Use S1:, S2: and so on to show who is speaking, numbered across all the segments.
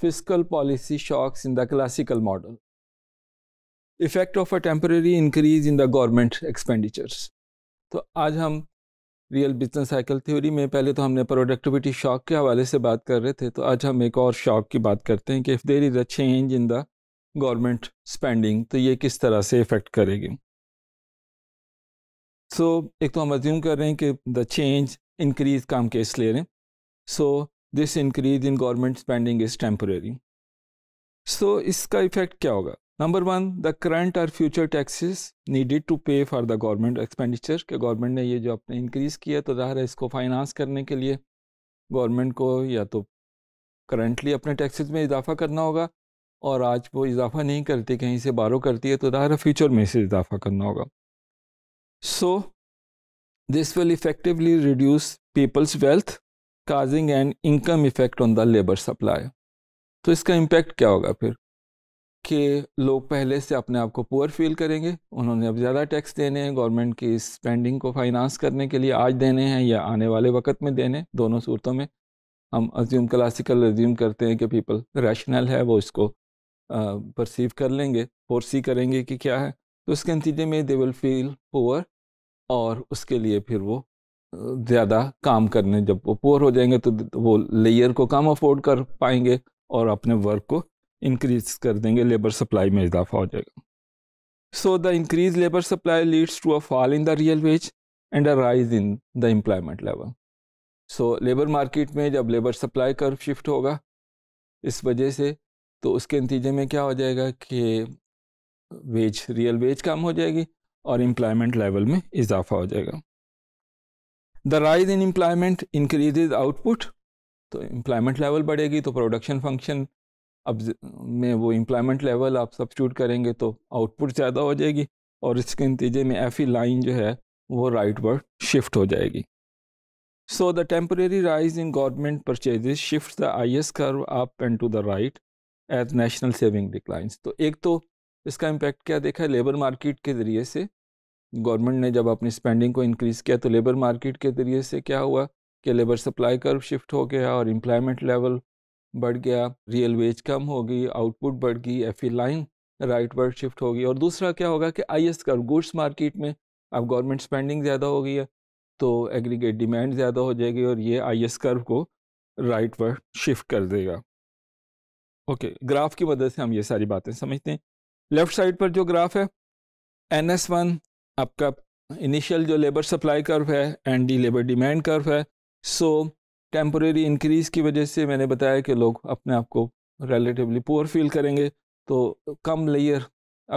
S1: fiscal policy shocks in the classical model. Effect of a temporary increase in the government expenditures तो आज हम real business cycle theory में पहले तो हमने प्रोडक्टिविटी शॉक के हवाले से बात कर रहे थे तो आज हम एक और शॉक की बात करते हैं कि if there is a change in the government spending तो ये किस तरह से इफ़ेक्ट करेगी सो so, एक तो हम अज्यूम कर रहे हैं कि द चेंज इंक्रीज काम केस ले रहे हैं so this increase in government spending is temporary so इसका इफेक्ट क्या होगा नंबर वन द करंट और future taxes needed to pay for the government expenditure कि गवर्नमेंट ने ये जो अपने इंक्रीज़ किया तो ज़ाहिर है इसको फाइनेंस करने के लिए गवर्नमेंट को या तो करंटली अपने टैक्सेस में इजाफा करना होगा और आज वो इजाफा नहीं करती कहीं से बारो करती है तो ज़ाहिर है फ्यूचर में इसे इजाफा करना होगा so this will effectively reduce people's wealth causing an income effect on the labour supply तो इसका इम्पेक्ट क्या होगा फिर कि लोग पहले से अपने आप को पुअर फील करेंगे उन्होंने अब ज़्यादा टैक्स देने हैं गवर्नमेंट की स्पेंडिंग को फाइनेंस करने के लिए आज देने हैं या आने वाले वक्त में देने दोनों सूरतों में हम अज्यूम क्लासिकल अज्यूम करते हैं कि पीपल रैशनल है वो इसको परसीव कर लेंगे फोरसी करेंगे कि क्या है तो उसके नतीजे में दे विल फील पुअर और उसके लिए फिर वो ज़्यादा काम करने जब वो पोर हो जाएंगे तो वो लेयर को कम अफोर्ड कर पाएंगे और अपने वर्क को इंक्रीज कर देंगे लेबर सप्लाई में इजाफा हो जाएगा so the increase labour supply leads to a fall in the real wage and a rise in the employment level so labour market में जब लेबर सप्लाई कर शिफ्ट होगा इस वजह से तो उसके नतीजे में क्या हो जाएगा कि वेज रियल वेज कम हो जाएगी और एम्प्लॉयमेंट लेवल में इजाफा हो जाएगा the rise in employment increases output तो एम्प्लॉयमेंट लेवल बढ़ेगी तो प्रोडक्शन फंक्शन अब में वो एम्प्लॉयमेंट लेवल आप सब्सिट्यूट करेंगे तो आउटपुट ज़्यादा हो जाएगी और इसके नतीजे में एफ लाइन e जो है वो राइट वर्ड शिफ्ट हो जाएगी so the temporary rise in government purchase shift the I S curve up and to the right as national saving declines तो एक तो इसका इम्पेक्ट क्या देखा है लेबर मार्केट के ज़रिए से गवर्नमेंट ने जब अपनी स्पेंडिंग को इंक्रीज़ किया तो लेबर मार्केट के ज़रिए से क्या हुआ कि लेबर सप्लाई कर्व शिफ्ट हो गया और एम्प्लॉयमेंट लेवल बढ़ गया रियल वेज कम हो गई आउटपुट बढ़ गई F line rightward shift होगी और दूसरा क्या होगा कि I S curve goods market में अब गवर्नमेंट स्पेंडिंग ज़्यादा हो गई है तो एग्रीगेट डिमांड ज़्यादा हो जाएगी और ये आई एस कर्व को राइट वर्ड शिफ्ट कर देगा ओके okay, ग्राफ की मदद से हम ये सारी बातें समझते हैं लेफ्ट साइड पर जो ग्राफ है एन एस वन आपका इनिशियल जो लेबर सप्लाई कर्व है and D labour demand curve है सो टेम्प्रेरी इंक्रीज़ की वजह से मैंने बताया कि लोग अपने आप को रिलेटिवली पुअर फील करेंगे तो कम लेयर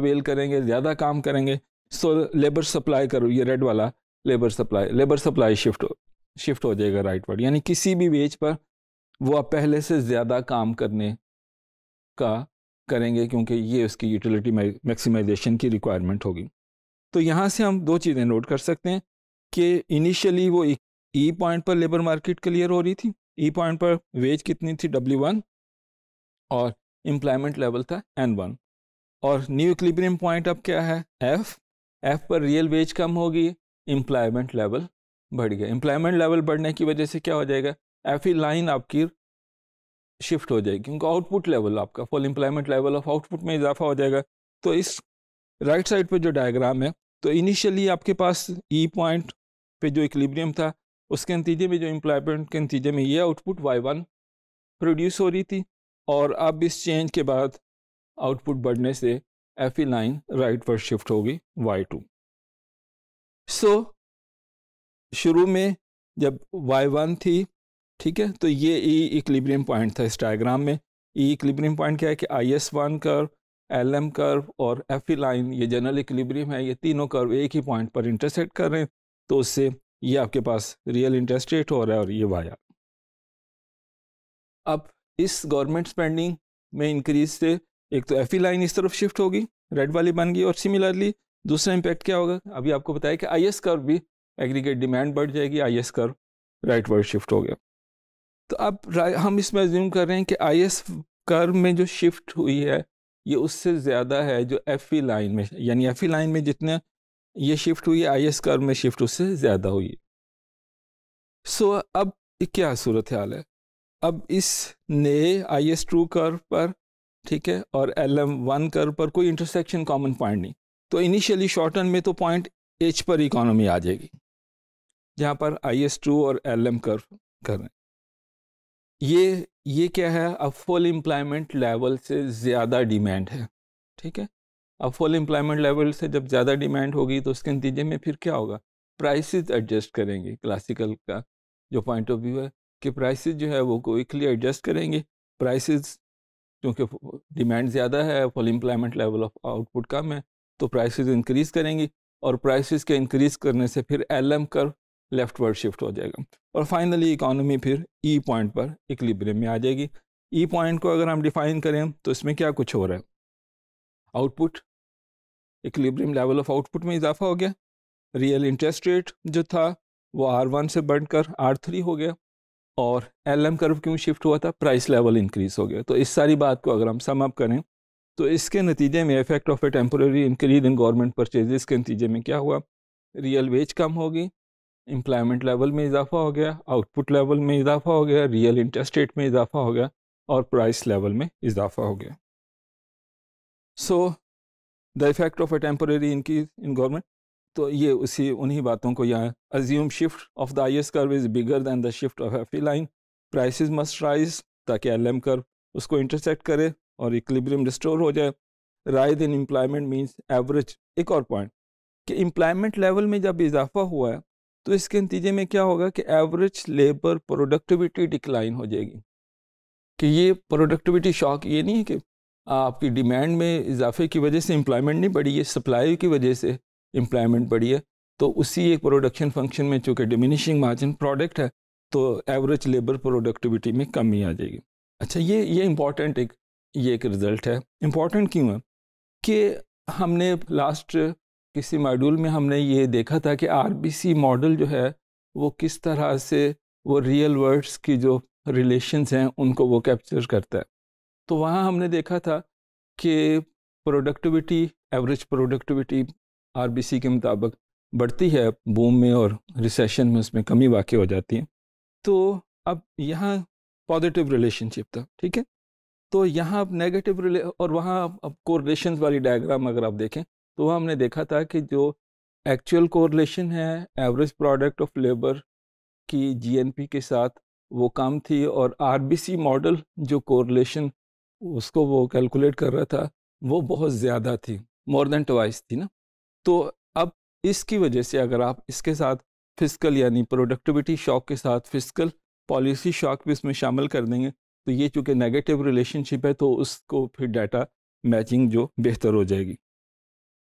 S1: अवेल करेंगे ज़्यादा काम करेंगे सो लेबर सप्लाई करो ये रेड वाला labour supply labour supply shift हो शिफ्ट हो जाएगा राइट वर्ड यानी किसी भी वेज पर वो आप पहले से ज़्यादा काम करने का करेंगे क्योंकि ये उसकी यूटिलिटी मैक्सिमाइजेशन की रिक्वायरमेंट होगी तो यहाँ से हम दो चीज़ें नोट कर सकते हैं कि इनिशियली वो ई पॉइंट e पर लेबर मार्केट क्लियर हो रही थी ई e पॉइंट पर वेज कितनी थी डब्ल्यू वन और एम्प्लॉयमेंट लेवल था एन वन और न्यू इक्लिब्रियम पॉइंट अब क्या है एफ एफ पर रियल वेज कम होगी एम्प्लॉयमेंट लेवल बढ़ गया एम्प्लॉयमेंट लेवल बढ़ने की वजह से क्या हो जाएगा एफ ई लाइन आपकी शिफ्ट हो जाएगी क्योंकि आउटपुट लेवल आपका full employment level of output में इजाफा हो जाएगा तो इस राइट right साइड पर जो डायग्राम है तो इनिशियली आपके पास ई e पॉइंट पे जो इक्लिब्रियम था उसके नतीजे में जो एम्प्लॉयमेंट के नतीजे में ये आउटपुट वाई वन प्रोड्यूस हो रही थी और अब इस चेंज के बाद आउटपुट बढ़ने से एफ ई लाइन राइट पर शिफ्ट होगी वाई टू सो शुरू में जब वाई वन थी ठीक है तो ये ई इक्लिब्रियम पॉइंट था इस डायग्राम में ई इक्लिब्रियम पॉइंट क्या है कि I S one curve L M curve और एफ ई लाइन ये जनरल इक्लिब्रियम है ये तीनों कर्व एक ही पॉइंट पर इंटरसेक्ट कर रहे हैं तो उससे ये आपके पास रियल इंटरेस्ट रेट हो रहा है और ये वाया अब इस गवर्नमेंट स्पेंडिंग में इंक्रीज से एक तो एफ ई लाइन इस तरफ शिफ्ट होगी रेड वाली बन गई और सिमिलरली दूसरा इम्पैक्ट क्या होगा अभी आपको बताया कि आई एस कर्व भी एग्रीगेट डिमांड बढ़ जाएगी I S curve rightward shift हो गया तो अब हम इसमें ज्यूम कर रहे हैं कि आई एस कर्व में जो शिफ्ट हुई है ये उससे ज़्यादा है जो एफ ई लाइन में यानी एफ ई लाइन में जितने ये शिफ्ट हुई आई एस कर्व में शिफ्ट उससे ज़्यादा हुई सो so, अब क्या सूरत हाल है अब इस नए आई एस टू कर्व पर ठीक है और एल एम वन कर्व पर कोई इंटरसेक्शन कॉमन पॉइंट नहीं तो इनिशियली शॉर्ट में तो पॉइंट एच पर इकोनॉमी आ जाएगी जहाँ पर आई एस टू और एल एम कर्व कर रहे हैं ये ये क्या है अब फुल एम्प्लॉयमेंट लेवल से ज़्यादा डिमांड है ठीक है अब फुल एम्प्लॉयमेंट लेवल से जब ज़्यादा डिमांड होगी तो उसके नतीजे में फिर क्या होगा प्राइसेस एडजस्ट करेंगे क्लासिकल का जो पॉइंट ऑफ व्यू है कि प्राइसेस जो है वो क्विकली एडजस्ट करेंगे प्राइसेस क्योंकि डिमांड ज़्यादा है full employment level of output कम है तो प्राइसेस इंक्रीज़ करेंगी और प्राइसेस के इंक्रीज़ करने से फिर L M curve leftward shift हो जाएगा और फाइनली इकॉनमी फिर ई e पॉइंट पर इक्लिब्रियम में आ जाएगी ई e पॉइंट को अगर हम डिफाइन करें तो इसमें क्या कुछ हो रहा है output equilibrium level of output में इजाफा हो गया रियल इंटरेस्ट रेट जो था वो आर वन से बढ़कर आर थ्री हो गया और एल एम कर्व क्यों शिफ्ट हुआ था प्राइस लेवल इंक्रीज हो गया तो इस सारी बात को अगर हम सम अप करें तो इसके नतीजे में effect of a temporary increase in government purchases के नतीजे में क्या हुआ रियल वेज कम होगी एम्प्लॉयमेंट लेवल में इजाफा हो गया आउटपुट लेवल में इजाफा हो गया रियल इंटरेस्ट रेट में इजाफा हो गया और प्राइस लेवल में इजाफा हो गया so the effect of a temporary इनकी इन गवर्नमेंट तो ये उसी उन्हीं बातों को यहाँ assume shift of the I S curve is bigger than the shift of F E line price must rise ताकि एल एम कर्व उसको इंटरसेक्ट करे और इक्लिब्रियम रिस्टोर हो जाए rise in employment means average एक और पॉइंट कि employment level में जब इजाफा हुआ है तो इसके नतीजे में क्या होगा कि एवरेज लेबर प्रोडक्टिविटी डिक्लाइन हो जाएगी कि ये प्रोडक्टिविटी शॉक ये नहीं है कि आपकी डिमांड में इजाफे की वजह से एम्प्लॉयमेंट नहीं बढ़ी है सप्लाई की वजह से एम्प्लॉयमेंट बढ़ी है तो उसी एक प्रोडक्शन फंक्शन में चूँकि डिमिनिशिंग मार्जिन प्रोडक्ट है तो एवरेज लेबर प्रोडक्टिविटी में कमी आ जाएगी अच्छा ये ये इम्पॉर्टेंट एक ये एक रिज़ल्ट है इम्पॉर्टेंट क्यों है कि हमने लास्ट किसी मॉड्यूल में हमने ये देखा था कि आरबीसी मॉडल जो है वो किस तरह से वो रियल वर्ड्स की जो रिलेशंस हैं उनको वो कैप्चर करता है तो वहाँ हमने देखा था कि प्रोडक्टिविटी एवरेज प्रोडक्टिविटी आरबीसी के मुताबिक बढ़ती है बूम में और रिसेशन में उसमें कमी वाकई हो जाती है तो अब यहाँ पॉजिटिव रिलेशनशिप था ठीक है तो यहाँ अब नेगेटिव और वहाँ अब कोरिलेशन वाली डायग्राम अगर आप देखें तो हमने देखा था कि जो एक्चुअल कोरिलेशन है एवरेज प्रोडक्ट ऑफ लेबर की जीएनपी के साथ वो कम थी और आरबीसी मॉडल जो कोरिलेशन उसको वो कैलकुलेट कर रहा था वो बहुत ज़्यादा थी मोर देन ट्वाइस थी ना तो अब इसकी वजह से अगर आप इसके साथ फिजिकल यानी प्रोडक्टिविटी शॉक के साथ फिजिकल पॉलिसी शॉक भी इसमें शामिल कर देंगे तो ये चूँकि नेगेटिव रिलेशनशिप है तो उसको फिर डाटा मैचिंग जो बेहतर हो जाएगी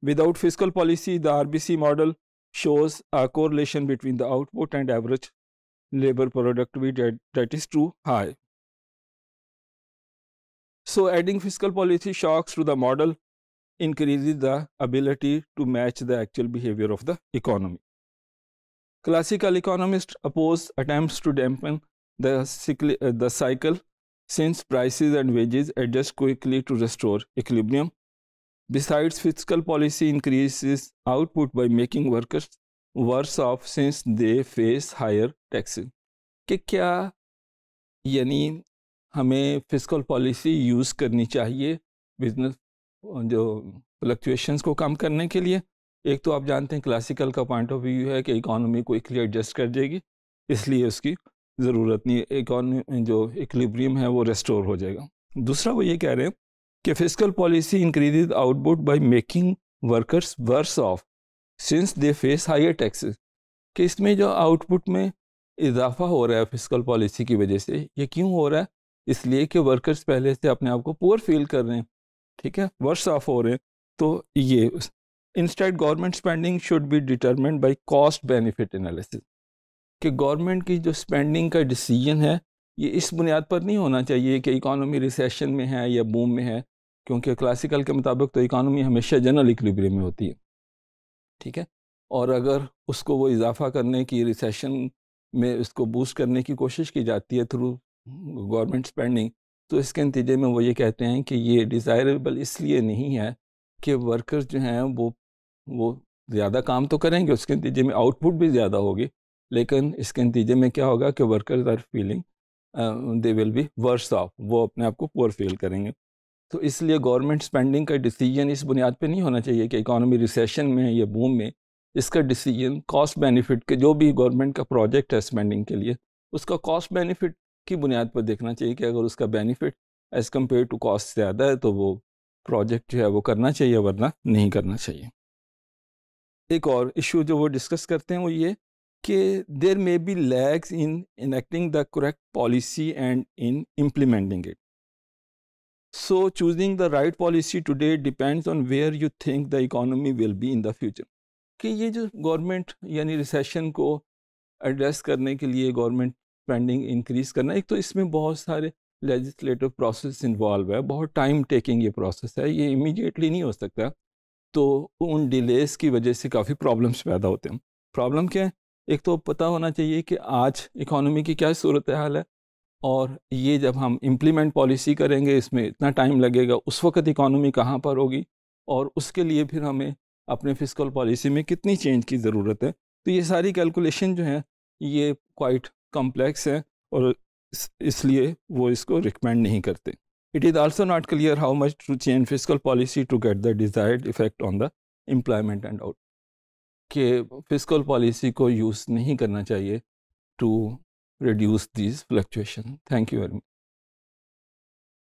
S1: Without fiscal policy, the RBC model shows a correlation between the output and average labor productivity that, that is true. high. So, adding fiscal policy shocks to the model increases the ability to match the actual behavior of the economy. Classical economists oppose attempts to dampen the, uh, the cycle since prices and wages adjust quickly to restore equilibrium Besides, fiscal policy increases output by making workers worse off since they face higher taxes. कि क्या यानी हमें physical policy use करनी चाहिए business जो fluctuations को कम करने के लिए एक तो आप जानते हैं क्लासिकल का पॉइंट ऑफ व्यू है कि इकॉनमी को इकली एडजस्ट कर देगी इसलिए उसकी ज़रूरत नहीं इकॉनमी जो इक्लिब्रियम है वो रेस्टोर हो जाएगा दूसरा वो ये कह रहे हैं कि physical policy increase output by making workers worse off since they face higher taxes कि इसमें जो आउटपुट में इजाफा हो रहा है फिजिकल पॉलिसी की वजह से ये क्यों हो रहा है इसलिए कि वर्कर्स पहले से अपने आप को पुअर फील कर रहे हैं ठीक है वर्स ऑफ हो रहे हैं तो ये insight government spending should be determined by cost benefit analysis कि गवर्नमेंट की जो स्पेंडिंग का डिसीजन है ये इस बुनियाद पर नहीं होना चाहिए कि इकोनॉमी रिसेशन में है या बूम में है क्योंकि क्लासिकल के मुताबिक तो इकानमी हमेशा जनरल इक्लिब्रियम में होती है ठीक है और अगर उसको वो इजाफा करने की रिसेशन में उसको बूस्ट करने की कोशिश की जाती है थ्रू गवर्नमेंट स्पेंडिंग तो इसके नतीजे में वो ये कहते हैं कि ये डिज़ायरेबल इसलिए नहीं है कि वर्कर्स जो हैं वो वो ज़्यादा काम तो करेंगे उसके नतीजे में आउटपुट भी ज़्यादा होगी लेकिन इसके नतीजे में क्या होगा कि workers are feeling they will be worse off वो अपने आप को पुअर फील करेंगे तो इसलिए गवर्नमेंट स्पेंडिंग का डिसीजन इस बुनियाद पे नहीं होना चाहिए कि इकानमी रिसेशन में या बूम में इसका डिसीजन कॉस्ट बेनिफिट के जो भी गवर्नमेंट का प्रोजेक्ट है स्पेंडिंग के लिए उसका कॉस्ट बेनिफिट की बुनियाद पर देखना चाहिए कि अगर उसका benefit as compared to cost ज़्यादा है तो वो प्रोजेक्ट जो है वो करना चाहिए वरना नहीं करना चाहिए एक और इशू जो वो डिस्कस करते हैं वो ये कि there may be lags in enacting the correct policy and in implementing it so choosing the right policy today depends on where you think the economy will be in the future कि ये जो government यानी recession को address करने के लिए government pending increase करना एक तो इसमें बहुत सारे लेजिस्लेटिव प्रोसेस इन्वॉल्व है बहुत टाइम टेकिंग ये प्रोसेस है ये इमीडिएटली नहीं हो सकता तो उन डिलेज़ की वजह से काफ़ी प्रॉब्लम्स पैदा होते हैं प्रॉब्लम क्या है एक तो पता होना चाहिए कि आज इकोनॉमी की क्या सूरत हाल है और ये जब हम इम्प्लीमेंट पॉलिसी करेंगे इसमें इतना टाइम लगेगा उस वक्त इकोनॉमी कहाँ पर होगी और उसके लिए फिर हमें अपने फिजिकल पॉलिसी में कितनी चेंज की ज़रूरत है तो ये सारी कैलकुलेशन जो है ये क्वाइट कॉम्प्लेक्स है और इसलिए वो इसको रिकमेंड नहीं करते it is also not clear how much to change physical policy to get the desired effect on the employment and out के फिजिकल पॉलिसी को यूज़ नहीं करना चाहिए to reduce these fluctuation. Thank you very much.